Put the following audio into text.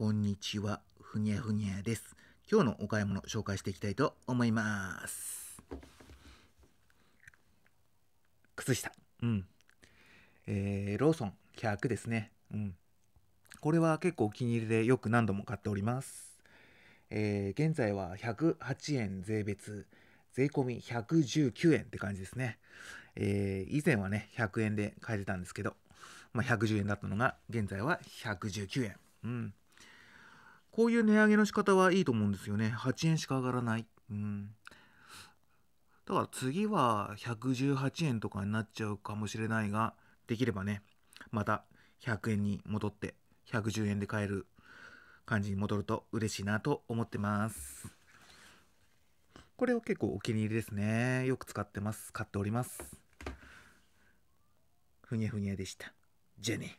こんにちは、ふにゃふにゃです。今日のお買い物紹介していきたいと思います。靴下。うん。えー、ローソン100ですね。うん。これは結構お気に入りでよく何度も買っております。えー、現在は108円税別、税込み119円って感じですね。えー、以前はね、100円で買えてたんですけど、まあ、110円だったのが、現在は119円。うん。こういう値上げの仕方はいいと思うんですよね。8円しか上がらない。うん。だから次は118円とかになっちゃうかもしれないが、できればね、また100円に戻って、110円で買える感じに戻ると嬉しいなと思ってます。これを結構お気に入りですね。よく使ってます。買っております。ふにゃふにゃでした。じゃあね。